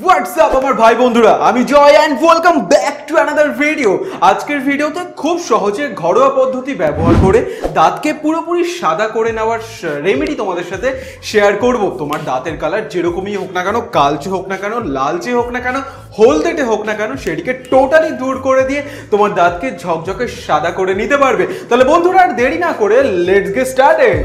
WhatsApp আমার ভাই বন্ধুরা আমি Joy and welcome back to another video আজকের ভিডিওতে খুব সহজে ঘরোয়া পদ্ধতি ব্যবহার করে দাঁতকে পুরোপুরি সাদা করে নেওয়ার রেমেডি তোমাদের সাথে শেয়ার করব তোমার দাঁতের কালার যেরকমই হোক না কেন কালচে হোক না কেন লালচে হোক না কেন হলদেটে হোক না কেন সেটিকে টোটালি দূর করে দিয়ে তোমার দাঁতকে ঝকঝকে সাদা করে নিতে পারবে তাহলে বন্ধুরা আর দেরি না করে লেটস গে স্টার্টেড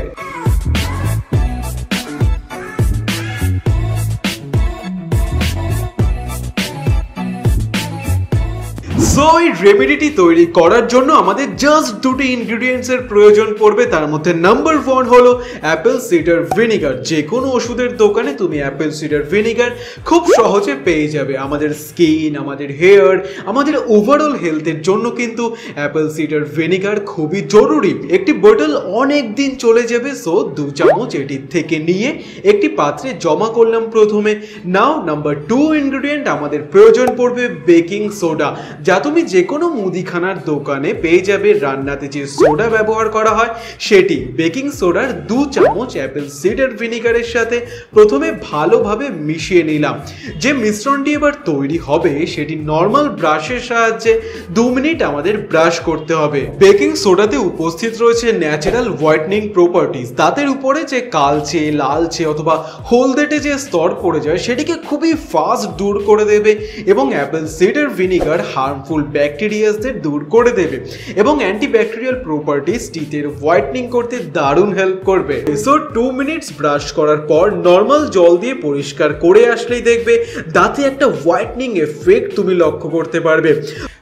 সো এই রেমেডিটি তৈরি করার জন্য আমাদের জাস্ট দুটি ইনগ্রিডিয়েন্টসের প্রয়োজন পড়বে তার মধ্যে নাম্বার ওয়ান হলো অ্যাপেল সিডার ভিনিগার যে কোনো ওষুধের দোকানে তুমি অ্যাপেল সিডার ভিনিগার খুব সহজে পেয়ে যাবে আমাদের স্কিন আমাদের হেয়ার আমাদের ওভারঅল হেলথের জন্য কিন্তু অ্যাপেল সিডার ভিনিগার খুবই জরুরি একটি বোটল অনেক দিন চলে যাবে সো দু চামচ এটির থেকে নিয়ে একটি পাত্রে জমা করলাম প্রথমে নাও নাম্বার টু ইনগ্রিডিয়েন্ট আমাদের প্রয়োজন পড়বে বেকিং সোডা যা তুমি যে কোনো মুদিখানার দোকানে পেয়ে যাবে রান্নাতে যে সোডা ব্যবহার করা হয় সেটি বেকিং সোডার দু চামচ অ্যাপেল সিডার ভিনিগারের সাথে প্রথমে ভালোভাবে মিশিয়ে নিলাম যে মিশ্রণটি এবার তৈরি হবে সেটি নর্মাল ব্রাশের সাহায্যে দু মিনিট আমাদের ব্রাশ করতে হবে বেকিং সোডাতে উপস্থিত রয়েছে ন্যাচারাল হোয়াইটনিং প্রপার্টিস দাঁতের উপরে যে কালচে লালচে অথবা হলদেটে যে স্তর পড়ে যায় সেটিকে খুবই ফাস্ট দূর করে দেবে এবং apple cider vinegar harmful harmful ব্যাকটেরিয়াসদের দূর করে দেবে এবং অ্যান্টিব্যাকটেরিয়াল প্রপার্টিস টিথের হোয়াইটনিং করতে দারুণ হেল্প করবে সো টু মিনিটস ব্রাশ করার পর নর্মাল জল দিয়ে পরিষ্কার করে আসলেই দেখবে দাঁতে একটা হোয়াইটনিং এফেক্ট তুমি লক্ষ্য করতে পারবে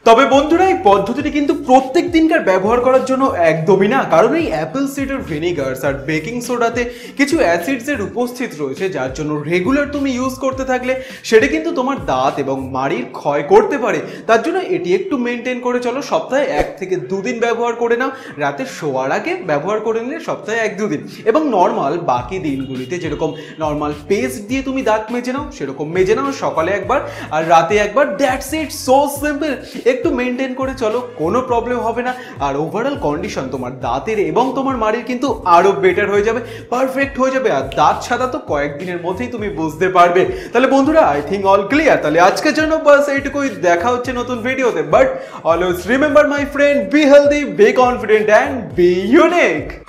তবে বন্ধুরা এই পদ্ধতিটি কিন্তু প্রত্যেক দিনকার ব্যবহার করার জন্য একদমই না কারণ এই অ্যাপেল সিডার ভিনেগার্স আর বেকিং সোডাতে কিছু অ্যাসিডসের উপস্থিত রয়েছে যার জন্য রেগুলার তুমি ইউজ করতে থাকলে সেটা কিন্তু তোমার দাঁত এবং মাড়ির ক্ষয় করতে পারে তার জন্য এটা এটি একটু মেনটেন করে চলো সপ্তাহে এক থেকে দুদিন ব্যবহার করে নাও রাতে শোয়ার আগে ব্যবহার করে নিলে সপ্তাহে এক দুদিন এবং নর্মাল বাকি দিনগুলিতে যেরকম নর্মাল পেস্ট দিয়ে তুমি দাঁত মেজে নাও সেরকম মেজে নাও সকালে একবার আর রাতে একবার দ্যাটস ইট সো সিম্পল একটু মেনটেন করে চলো কোনো প্রবলেম হবে না আর ওভারঅল কন্ডিশন তোমার দাঁতের এবং তোমার মাড়ির কিন্তু আরও বেটার হয়ে যাবে পারফেক্ট হয়ে যাবে আর দাঁত সাদা তো কয়েকদিনের মধ্যেই তুমি বুঝতে পারবে তাহলে বন্ধুরা আই থিঙ্ক অল ক্লিয়ার তাহলে আজকের জন্য বাস এইটুকুই দেখা হচ্ছে নতুন video But always remember my friend, be healthy, be confident and be unique.